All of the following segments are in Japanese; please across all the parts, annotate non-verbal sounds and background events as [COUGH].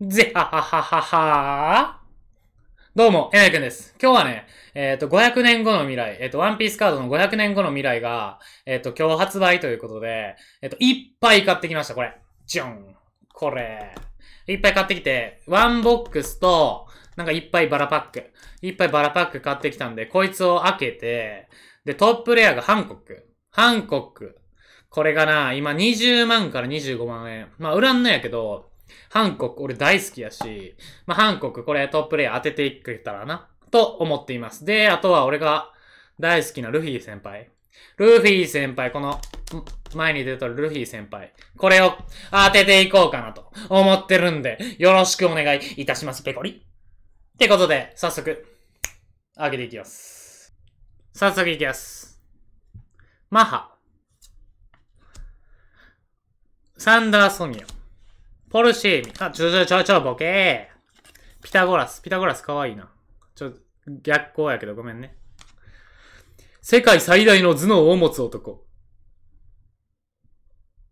ぜはははははどうも、えなくんです。今日はね、えっ、ー、と、500年後の未来、えっ、ー、と、ワンピースカードの500年後の未来が、えっ、ー、と、今日発売ということで、えっ、と、いっぱい買ってきました、これ。じゃん。これ。いっぱい買ってきて、ワンボックスと、なんかいっぱいバラパック。いっぱいバラパック買ってきたんで、こいつを開けて、で、トップレアがハンコック。ハンコック。これがな、今20万から25万円。まあ、売らんのやけど、ハンコック、俺大好きやし、まあ、ハンコック、これトップレイヤー当てていけたらな、と思っています。で、あとは俺が大好きなルフィ先輩。ルフィ先輩、この、前に出たルフィ先輩。これを当てていこうかなと思ってるんで、よろしくお願いいたします、ペコリ。ってことで、早速、開けていきます。早速いきます。マハ。サンダーソニア。ポルシー、あ、ちょちょちょちょ、ボケー。ピタゴラス、ピタゴラスかわいいな。ちょ、逆光やけどごめんね。世界最大の頭脳を持つ男。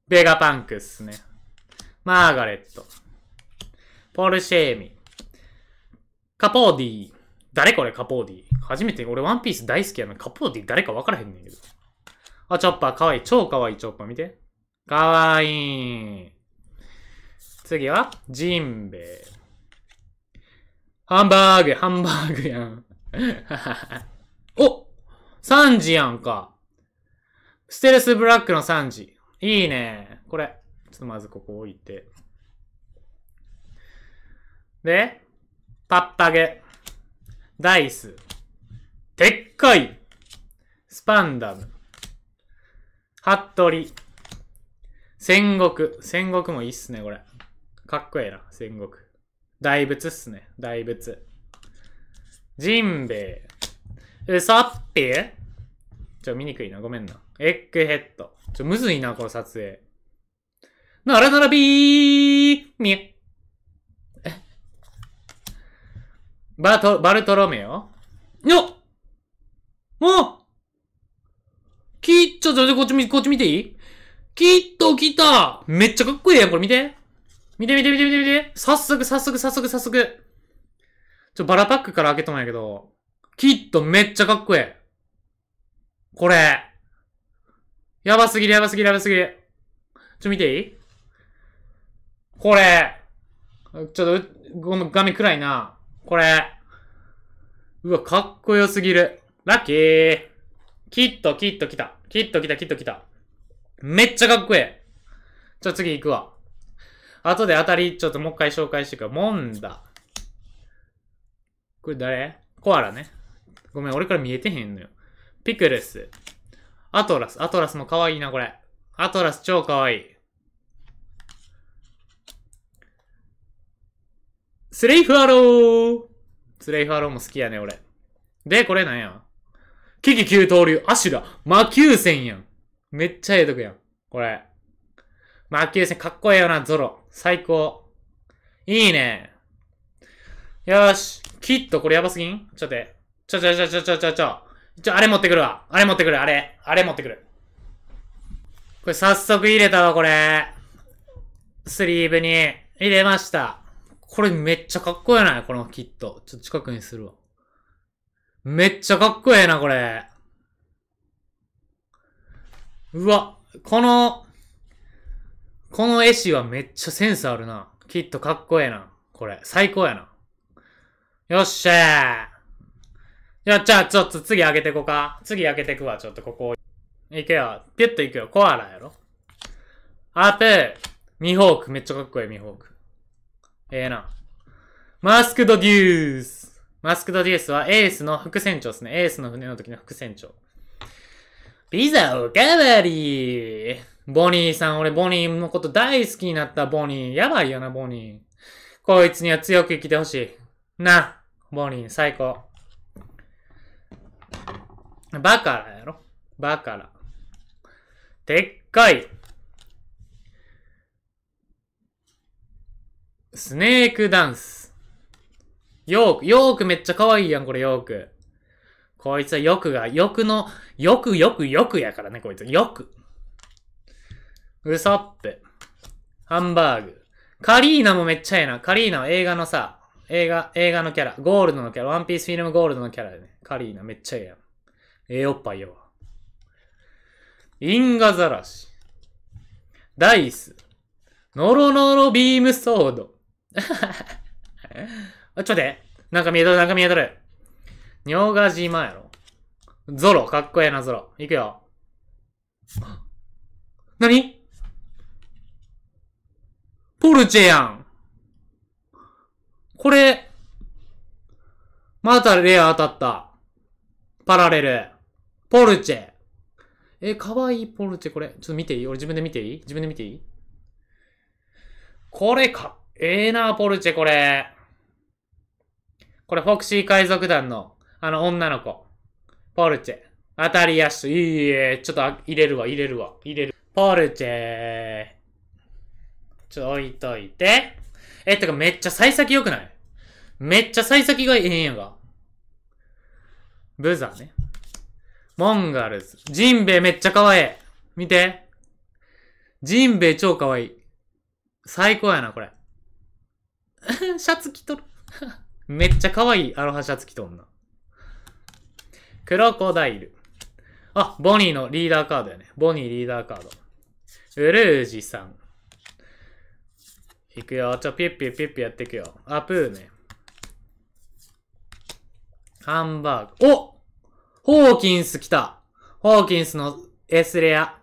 ベガパンクっすね。マーガレット。ポルシェーミ。カポーディー。誰これカポーディー。初めて、俺ワンピース大好きやな。カポーディー誰か分からへんねんけど。あ、チョッパーかわいい。超かわいいチョッパー見て。かわいい。次は、ジンベイ。ハンバーグ、ハンバーグやん。[LAUGHS] おサンジやんか。ステルスブラックのサンジ。いいね。これ。ちょっとまずここ置いて。で、パッパゲ。ダイス。でっかい。スパンダム。ハットリ。戦国。戦国もいいっすね、これ。かっこええな、戦国。大仏っすね、大仏。ジンベエ。え、さピぴちょ、見にくいな、ごめんな。エッグヘッド。ちょ、むずいな、この撮影。ならならびーみえ。バト、バルトロメオのおきっちょ、ちょ、こっち見、こっち見ていいきっと来ためっちゃかっこいいやん、これ見て。見て見て見て見て見て早速早速早速早速ちょ、バラパックから開けとんやけど、キットめっちゃかっこええ。これ。やばすぎるやばすぎるやばすぎる。ちょ、見ていいこれ。ちょっと、このん、画面暗いな。これ。うわ、かっこよすぎる。ラッキー。キット、キット来た。キット来た、キット来た。めっちゃかっこええ。じゃあ次行くわ。後で当たり、ちょっともう一回紹介していくかモンダ。これ誰コアラね。ごめん、俺から見えてへんのよ。ピクルス。アトラス。アトラスも可愛いな、これ。アトラス超可愛い。スレイフアロースレイフアローも好きやね、俺。で、これなんやキキ急登竜、アシュラ、魔球戦やん。めっちゃええとこやん。これ。魔球戦かっこええよな、ゾロ。最高。いいね。よーし。キット、これやばすぎんちょっとて。ちょちょちょちょちょちょちょ。ちょ、あれ持ってくるわ。あれ持ってくる、あれ。あれ持ってくる。これ早速入れたわ、これ。スリーブに入れました。これめっちゃかっこよななこのキット。ちょっと近くにするわ。めっちゃかっこええな、これ。うわ、この、この絵師はめっちゃセンスあるな。きっとかっこええな。これ、最高やな。よっしゃーよっじゃあ、ちょっと次開けてこか。次開けてくわ、ちょっとここ。行くよ。ピュッと行くよ。コアラやろ。あと、ミホーク。めっちゃかっこええ、ミホーク。ええー、な。マスクドデュース。マスクドデュースはエースの副船長ですね。エースの船の時の副船長。ピザおかわりボニーさん、俺ボニーのこと大好きになった、ボニー。やばいよな、ボニー。こいつには強く生きてほしい。な、ボニー、最高。バカラやろバカラ。でっかい。スネークダンス。ヨーク、ヨークめっちゃ可愛いやん、これヨーク。こいつは欲が、欲の、欲、欲、欲やからね、こいつ。欲。ウソップ。ハンバーグ。カリーナもめっちゃええな。カリーナは映画のさ、映画、映画のキャラ。ゴールドのキャラ。ワンピースフィルムゴールドのキャラだね。カリーナめっちゃええやん。ええおっぱいよ。インガザラシ。ダイス。ノロノロビームソード。[LAUGHS] あ、ちょっと待って。なんか見えとる、なんか見えとる。ニョガジ島やろ。ゾロ、かっこええな、ゾロ。いくよ。何ポルチェやん。これ、またレア当たった。パラレル。ポルチェ。え、かわいいポルチェ、これ。ちょっと見ていい俺自分で見ていい自分で見ていいこれか、ええー、な、ポルチェ、これ。これ、フォクシー海賊団の、あの、女の子。ポルチェ。当たりやすい。いいえ、ちょっと入れるわ、入れるわ、入れる。ポルチェー。ちょ、置いといて。え、てかめっちゃ幸先良くないめっちゃ幸先がええんやか。ブザーね。モンガルズ。ジンベイめっちゃ可愛い。見て。ジンベイ超可愛い。最高やな、これ。[LAUGHS] シャツ着とる。[LAUGHS] めっちゃ可愛いアロハシャツ着とんな。クロコダイル。あ、ボニーのリーダーカードやね。ボニーリーダーカード。ウルージさん。いくよ。ちょ、ピッピッピッピやっていくよ。あ、プーね。ハンバーグ。おホーキンス来たホーキンスの S レア。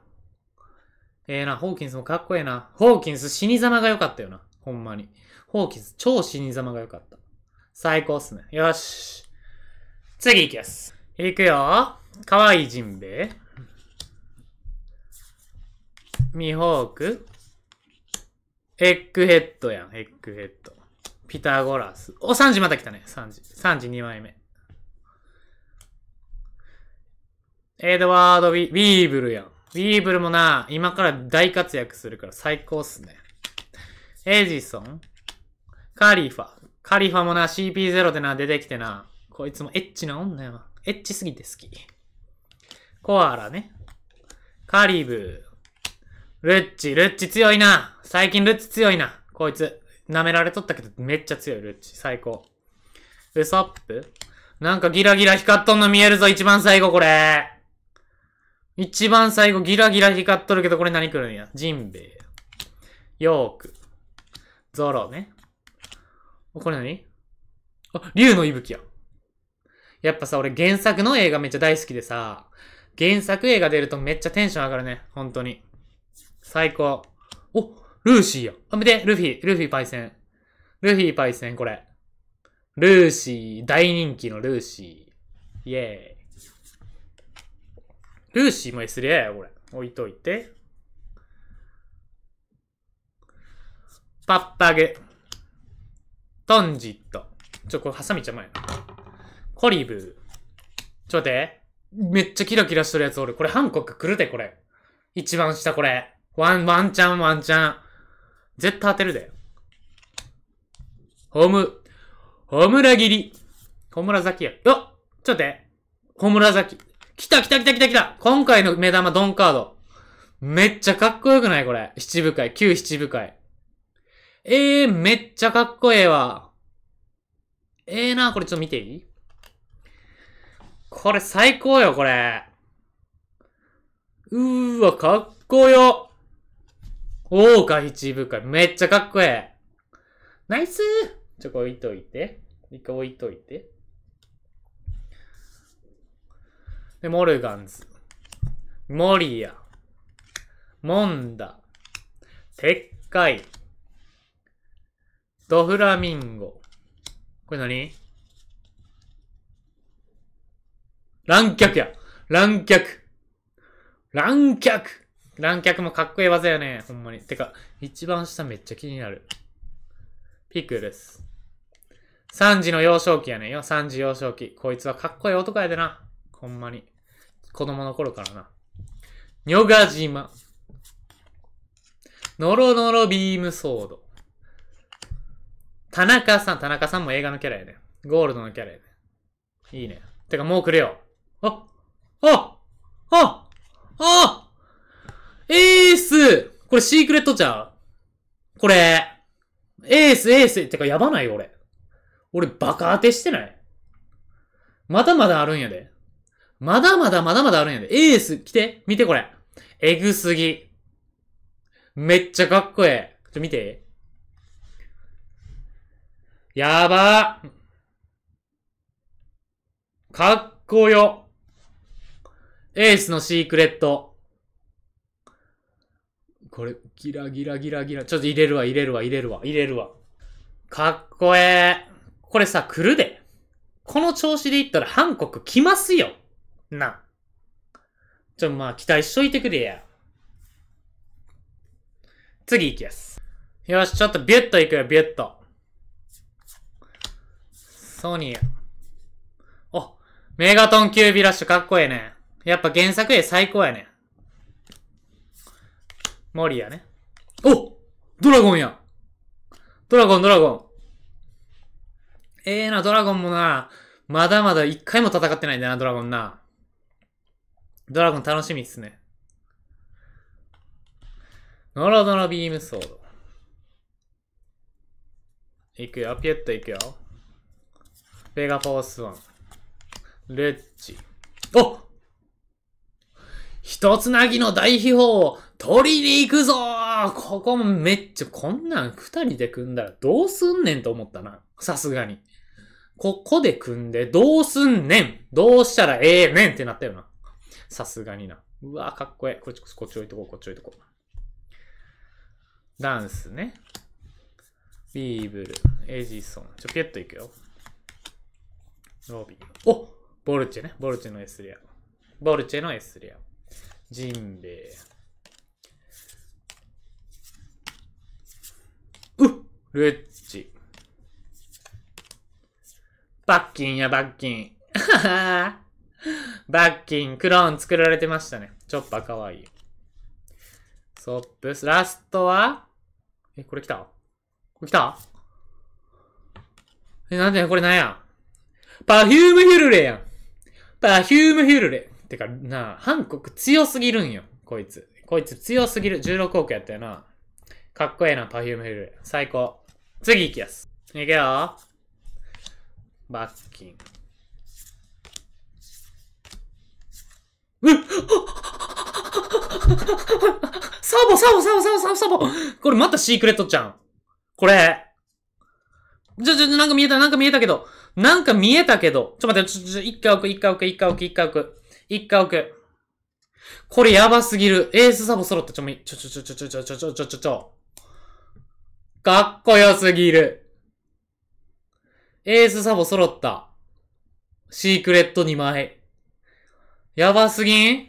ええー、な、ホーキンスもかっこええな。ホーキンス死に様が良かったよな。ほんまに。ホーキンス超死に様が良かった。最高っすね。よし。次行きます。行くよ。かわいいジンベミホーク。エッグヘッドやん、エッグヘッド。ピタゴラス。お、3時また来たね。3時。3時2枚目。エドワード・ウィーブルやん。ウィーブルもな、今から大活躍するから最高っすね。エジソンカリファ。カリファもな、CP0 でな、出てきてな。こいつもエッチな女やエッチすぎて好き。コアラね。カリブー。ルッチ、ルッチ強いな。最近ルッチ強いな。こいつ。舐められとったけど、めっちゃ強い、ルッチ。最高。ウソップなんかギラギラ光っとんの見えるぞ、一番最後これ。一番最後ギラギラ光っとるけど、これ何来るんや。ジンベエ。ヨーク。ゾロね。これ何あ、竜の息吹や。やっぱさ、俺原作の映画めっちゃ大好きでさ、原作映画出るとめっちゃテンション上がるね。本当に。最高。お、ルーシーや。あ、見て、ルフィ、ルフィパイセン。ルフィパイセン、これ。ルーシー、大人気のルーシー。イェーイ。ルーシーも S レアや、これ。置いといて。パッパゲ。トンジット。ちょ、これ、ハサミちゃまやな。コリブー。ちょ、待って。めっちゃキラキラしてるやつおる。これ、ハンコック来るで、これ。一番下、これ。ワン、ワンチャン、ワンチャン。絶対当てるで。ホーム、ホームラギリ。ホムラザキや。よっちょっと待って。ホムラザキ。来た来た来た来た来た今回の目玉ドンカード。めっちゃかっこよくないこれ。七部会、旧七部会。ええー、めっちゃかっこええわ。ええー、な、これちょっと見ていいこれ最高よ、これ。うーわ、かっこよ。大岡一部会。めっちゃかっこええ。ナイスちょ、こ置いといて。一回置いといて。で、モルガンズ。モリア。モンダ。撤回。ドフラミンゴ。これ何乱脚や。乱脚。乱脚。乱脚もかっこいい技よね。ほんまに。てか、一番下めっちゃ気になる。ピクルス。3時の幼少期やねんよ。3時幼少期。こいつはかっこいい男やでな。ほんまに。子供の頃からな。ョガ島。ノロノロビームソード。田中さん、田中さんも映画のキャラやねゴールドのキャラやねいいね。てか、もう来るよ。あああああエースこれシークレットちゃんこれ、エース、エース、ってかやばない俺。俺バカ当てしてないまだまだあるんやで。まだまだまだまだあるんやで。エース来て、見てこれ。えぐすぎ。めっちゃかっこええ。ちょ、見て。やばかっこよ。エースのシークレット。これ、ギラギラギラギラ。ちょっと入れるわ、入れるわ、入れるわ、入れるわ。かっこええ。これさ、来るで。この調子でいったら、ハンコク来ますよ。な。ちょ、まあ、期待しといてくれや。次いきます。よし、ちょっとビュッといくよ、ビュッと。ソニー。お、メガトンキュービラッシュかっこええね。やっぱ原作絵最高やね。モリアね。おドラゴンやドラゴン、ドラゴン。ええー、な、ドラゴンもな、まだまだ一回も戦ってないんだな、ドラゴンな。ドラゴン楽しみっすね。ノロノロビームソード。いくよ、ピュッといくよ。ベガフォースワン。ルッチ。お一つなぎの大秘宝を取りに行くぞここもめっちゃ、こんなん二人で組んだらどうすんねんと思ったな。さすがに。ここで組んでどうすんねんどうしたらええねんってなったよな。さすがにな。うわかっこええ。こっち、こっち置いとこう、こっち置いとこう。ダンスね。ビーブル、エジソン。ちょ、ピュッといくよ。ロビン。おボルチェね。ボルチェのエスリア。ボルチェのエスリア。ジンベエ。ルッチ。バッキンやバッキン。[LAUGHS] バッキン、クローン作られてましたね。チョッパかわいい。ソップス、ラストはえ、これ来たこれ来たえ、なんでこれなんやパフュームヒュルレやん。パフュームヒュルレ。てか、なあ、韓国強すぎるんよ。こいつ。こいつ強すぎる。16億やったよな。かっこええな、パフュームフル。最高。次行きやす。行けよ。バッキン。うっサボサボサボサボサボサボこれまたシークレットちゃん。これ。ちょ、ちょ、なんか見えた、なんか見えたけど。なんか見えたけど。ちょ、待って、ちょ、ちょ、一回置く、一回置く、一回置く、一回置く。一回置く。これやばすぎる。エースサボ揃って、ちょ、ちょ、ちょ、ちょ、ちょ、ちょ、ちょ、ちょ、ちょ、ちょ、ちょ。かっこよすぎる。エースサボ揃った。シークレット2枚。やばすぎん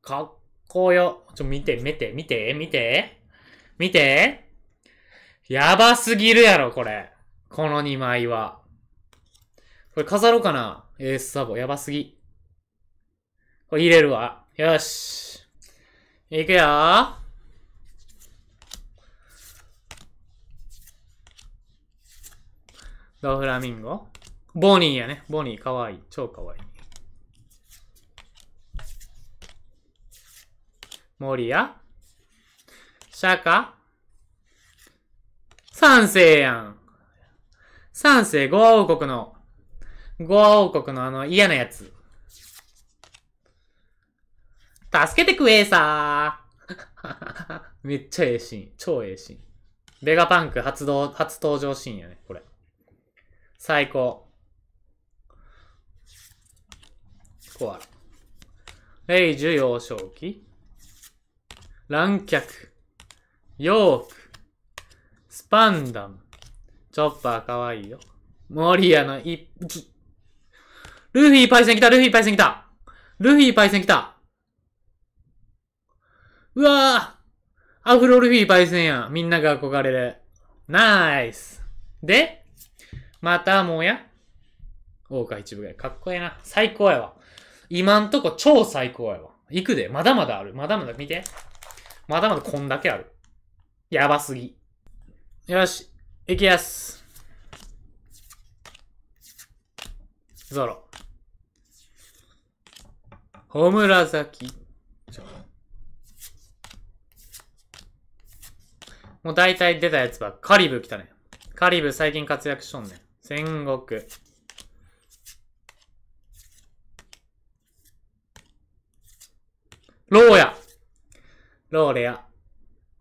かっこよ。ちょ、見て、見て、見て、見て。見て。やばすぎるやろ、これ。この2枚は。これ飾ろうかな。エースサボ。やばすぎ。これ入れるわ。よし。いくよドフラミンゴボニーやね。ボニー、かわいい。超かわいい。モリアシャカ三世やん。三世、ゴア王国の、ゴア王国のあの嫌なやつ。助けてくえさーめっちゃええシーン。超ええシーン。ベガパンク発動、初登場シーンやね、これ。最高。コアラ。ジュ幼少期。乱脚。ヨーク。スパンダム。チョッパーかわいいよ。モリアの一匹。ルフィパイセン来たルフィパイセン来たルフィパイセン来たうわぁアフロルフィパイセンやみんなが憧れる。ナイスでまたもや大川一部会。かっこええな。最高やわ。今んとこ超最高やわ。行くで。まだまだある。まだまだ見て。まだまだこんだけある。やばすぎ。よし。行きやす。ゾロ。ほむらざき。もう大体出たやつばっかりブ来たね。カリブ最近活躍しとんねん。戦国。ローヤローレア。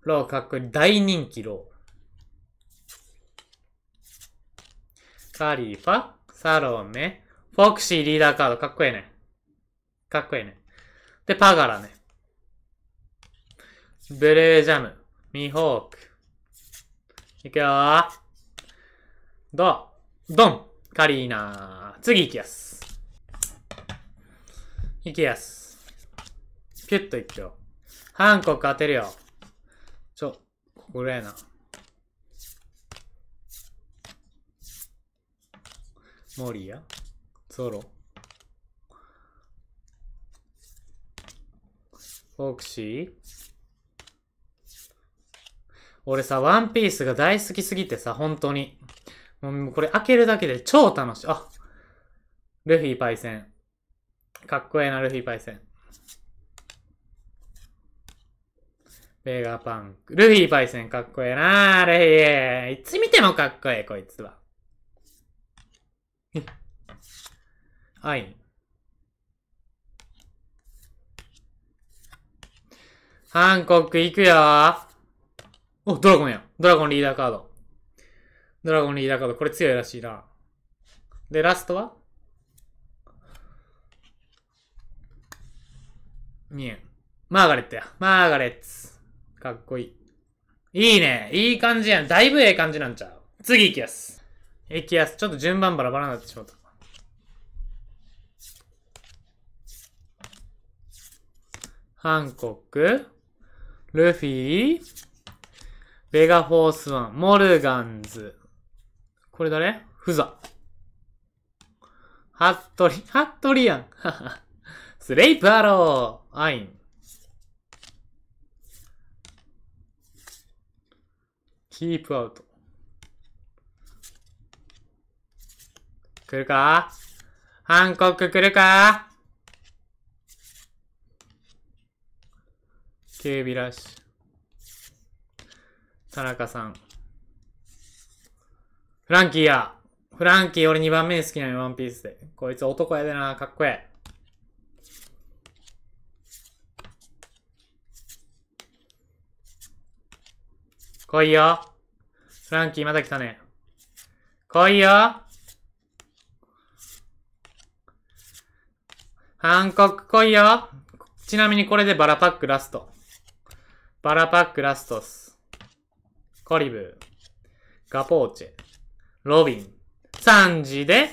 ローかっこいい。大人気ロー。カリファ、サロメ、フォクシーリーダーカード。かっこいいね。かっこいいね。で、パガラね。ブルージャム、ミホーク。いくよー。ドドンカリーナ次行きやす。行きやす。ピュッと行くよ。ハック当てるよ。ちょ、これやな。モリアゾロフォークシー俺さ、ワンピースが大好きすぎてさ、本当に。もうこれ開けるだけで超楽しい。あルフィパイセン。かっこええな、ルフィパイセン。ベガパンク。ルフィパイセンかっこええなルフィ。いつ見てもかっこええ、こいつは。はい。韓国行くよお、ドラゴンや。ドラゴンリーダーカード。ドラゴンリーダーカード、これ強いらしいな。で、ラストは ?2 円。マーガレットや。マーガレッツ。かっこいい。いいね。いい感じやん。だいぶええ感じなんちゃう。次行きやす。行きやす。ちょっと順番バラバラになってしまった。ハンコック、ルフィ、ベガフォースワン、モルガンズ、これ誰ふざ。はっとり、はっとりやん。[LAUGHS] スレイプアローアイン。キープアウト。来るかハンコック来るか警備ラッシュ。田中さん。フランキーや。フランキー、俺2番目に好きなワンピースで。こいつ男やでな、かっこええ。来いよ。フランキーまた来たね。来いよ。ハンコック、来いよ。ちなみにこれでバラパックラスト。バラパックラストス。コリブー。ガポーチェ。ロビン。サンジで、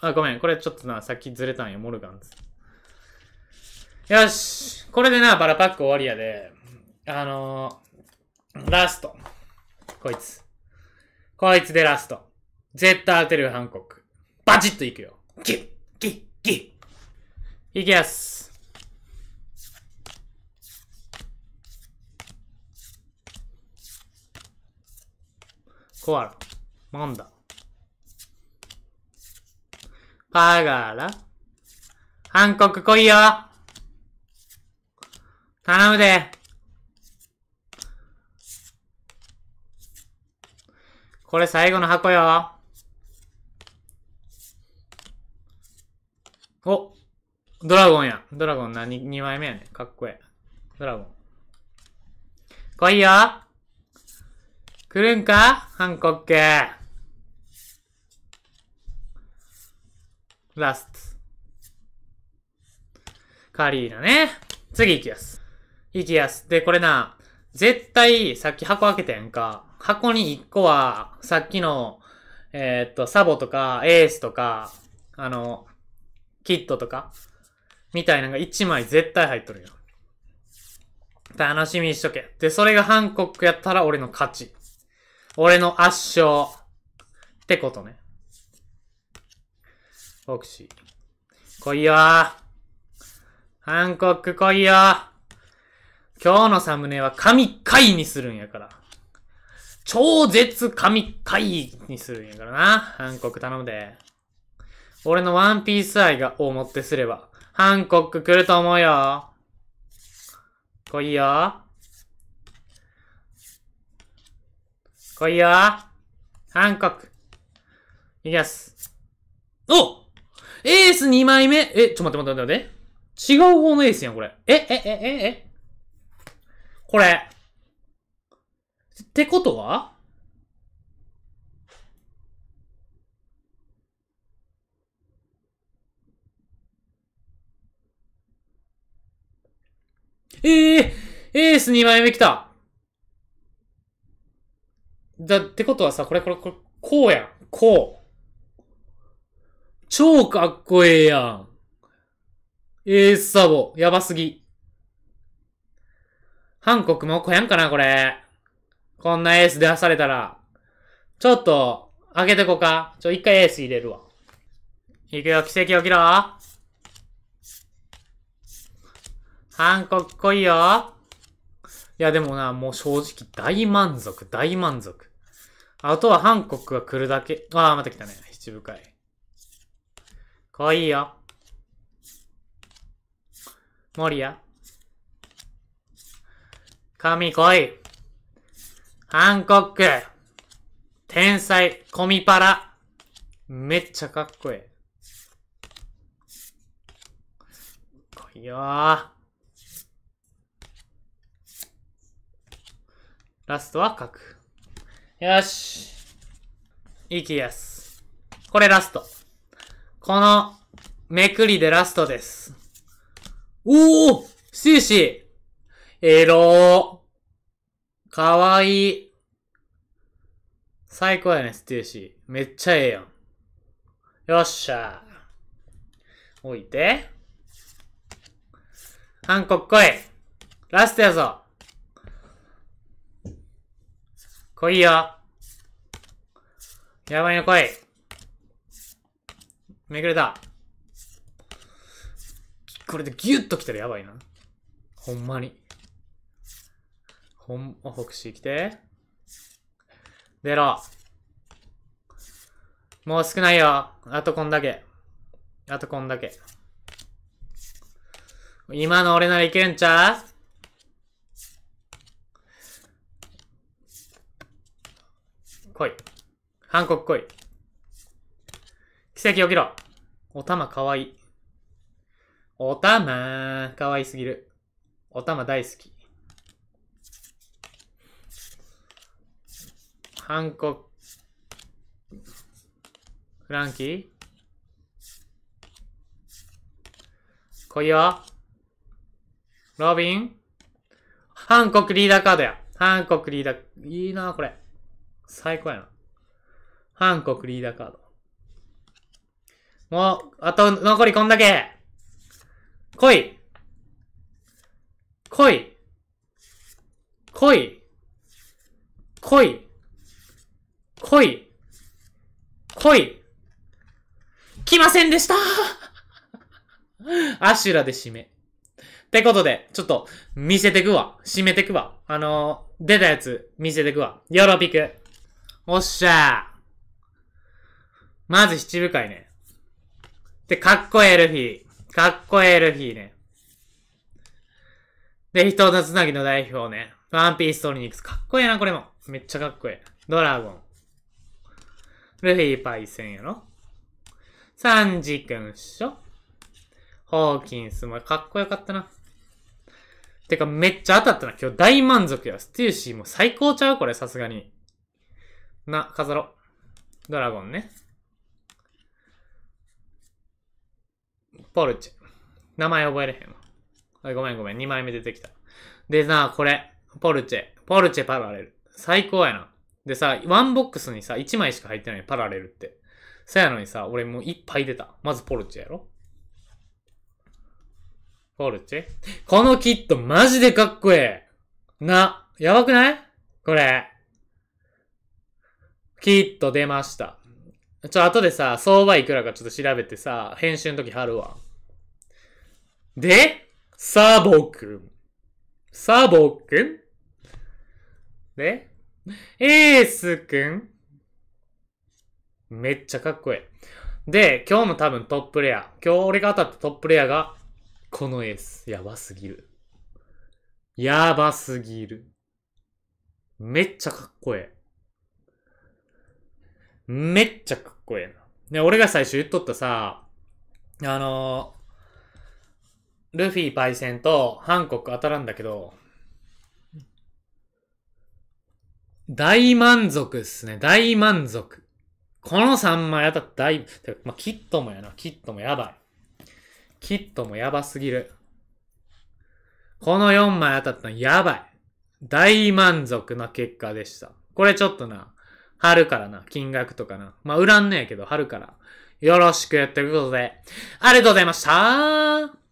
あ、ごめん。これちょっとな、さっきずれたんよ、モルガンズ。よし。これでな、バラパック終わりやで。あのー、ラスト。こいつ。こいつでラスト。絶対当てるハンコック。バチッといくよ。ギッ、ギッ、ギッ。いきやす。コアラ。なんだパガラ韓国来いよ頼むでこれ最後の箱よおドラゴンや。ドラゴン何、2枚目やね。かっこええ。ドラゴン。来いよ来るんか韓国ク。ラスト。カリーナね。次、行きやす。行きやス。で、これな、絶対、さっき箱開けてんか。箱に1個は、さっきの、えー、っと、サボとか、エースとか、あの、キットとか、みたいなのが1枚絶対入っとるよ。楽しみにしとけ。で、それがハンコックやったら俺の勝ち。俺の圧勝。ってことね。ボクシー。来いよーハンコック来いよー今日のサムネは神回にするんやから。超絶神回にするんやからな。ハンコック頼むで。俺のワンピース愛が思ってすれば、ハンコック来ると思うよ。来いよ。来いよ。ハンコック。いきます。おエース2枚目え、ちょ、待って待って待って待って。違う方のエースやん、これ。え、え、え、え、えこれ。ってことはええー、エース2枚目来た。だ、ってことはさ、これ、これ、これ、こうやん。こう。超かっこええやん。エースサボ、やばすぎ。ハンコクもこやんかな、これ。こんなエース出されたら。ちょっと、開けてこか。ちょ、一回エース入れるわ。行くよ、奇跡起きろ。ハンコク来いよ。いや、でもな、もう正直、大満足、大満足。あとはハンコクが来るだけ。ああ、また来たね。七部会。かいよ。モリア。神来い。ハンコック。天才、コミパラ。めっちゃかっこいい。かっこいいよラストは書く。よし。いきやす。これラスト。この、めくりでラストです。おおシーシーエローかわいい最高やね、ステーシー。めっちゃええやん。よっしゃ置いて。韓国来いラストやぞ来いよやばいの来いめくれた。これでギュッと来たらやばいな。ほんまに。ほん、あ、北シ来て。出ろ。もう少ないよ。あとこんだけ。あとこんだけ。今の俺ならいけんちゃう来い。韓国来い。奇跡起きろ。おたまかわいい。おたまー。かわいすぎる。おたま大好き。ハンコ、フランキー来いよ。ロビンハンコクリーダーカードや。ハンコクリーダー、いいなこれ。最高やな。ハンコクリーダーカード。もう、あと残りこんだけ来い来い来い来い来い来い来ませんでした [LAUGHS] アシュラで締め。ってことで、ちょっと、見せてくわ。締めてくわ。あのー、出たやつ、見せてくわ。よろぴく。おっしゃー。まず七部会ね。で、かっこええルフィ。かっこええルフィね。で、人のつなぎの代表ね。ワンピースーニに行く。かっこええな、これも。めっちゃかっこええ。ドラゴン。ルフィパイセンやろサンジ君っしょホーキンスもかっこよかったな。てか、めっちゃ当たったな。今日大満足や。ステューシーも最高ちゃうこれ、さすがに。な、飾ろう。ドラゴンね。ポルチェ。名前覚えれへんわ。ごめんごめん。2枚目出てきた。でさ、これ。ポルチェ。ポルチェパラレル。最高やな。でさ、ワンボックスにさ、1枚しか入ってない、パラレルって。そやのにさ、俺もういっぱい出た。まずポルチェやろポルチェこのキットマジでかっこええな、やばくないこれ。キット出ました。ちょ、後でさ、相場いくらかちょっと調べてさ、編集の時貼るわ。で、サボくん。サボくん。で、エースくん。めっちゃかっこいい。で、今日も多分トップレア。今日俺が当たったトップレアが、このエース。やばすぎる。やばすぎる。めっちゃかっこええ。めっちゃかっこええな。俺が最初言っとったさ、あのルフィパイセンとハンコック当たらんだけど、大満足っすね。大満足。この3枚当たった大、まあ、キットもやな。キットもやばい。キットもやばすぎる。この4枚当たったのやばい。大満足な結果でした。これちょっとな、春からな、金額とかな。まあ、売らんねやけど、春から。よろしくやっていくことで、ありがとうございました